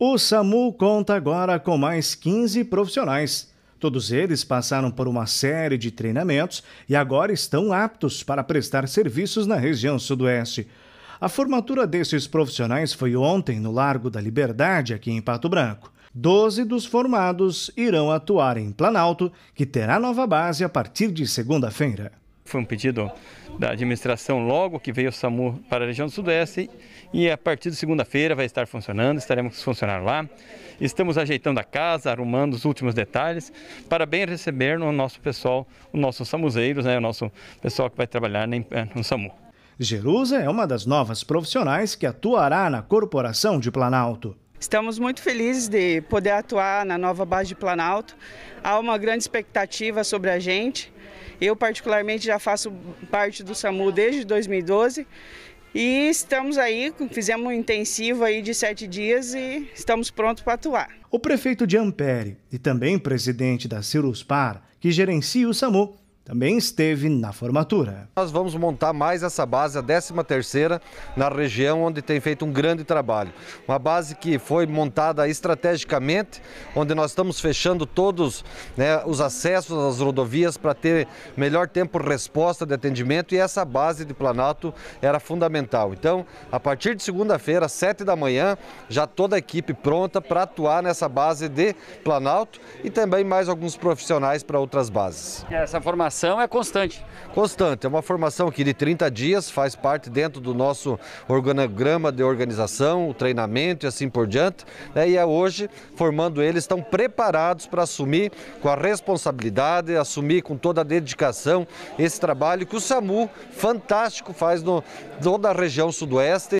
O SAMU conta agora com mais 15 profissionais. Todos eles passaram por uma série de treinamentos e agora estão aptos para prestar serviços na região Sudoeste. A formatura desses profissionais foi ontem no Largo da Liberdade, aqui em Pato Branco. Doze dos formados irão atuar em Planalto, que terá nova base a partir de segunda-feira foi um pedido da administração logo que veio o SAMU para a região do Sudeste e a partir de segunda-feira vai estar funcionando, estaremos funcionando lá. Estamos ajeitando a casa, arrumando os últimos detalhes para bem receber o nosso pessoal, os nossos samuzeiros, né, o nosso pessoal que vai trabalhar eh, no SAMU. Jerusa é uma das novas profissionais que atuará na Corporação de Planalto. Estamos muito felizes de poder atuar na nova base de Planalto. Há uma grande expectativa sobre a gente. Eu, particularmente, já faço parte do SAMU desde 2012 e estamos aí, fizemos um intensivo aí de sete dias e estamos prontos para atuar. O prefeito de Ampere e também presidente da Ciruspar, que gerencia o SAMU, também esteve na formatura. Nós vamos montar mais essa base, a 13 terceira na região onde tem feito um grande trabalho. Uma base que foi montada estrategicamente, onde nós estamos fechando todos né, os acessos às rodovias para ter melhor tempo resposta de atendimento e essa base de Planalto era fundamental. Então, a partir de segunda-feira, às 7 da manhã, já toda a equipe pronta para atuar nessa base de Planalto e também mais alguns profissionais para outras bases. Essa formação formação é constante. Constante, é uma formação que de 30 dias faz parte dentro do nosso organograma de organização, o treinamento e assim por diante. Né? E é hoje, formando eles, estão preparados para assumir com a responsabilidade, assumir com toda a dedicação esse trabalho que o SAMU fantástico faz no toda a região sudoeste.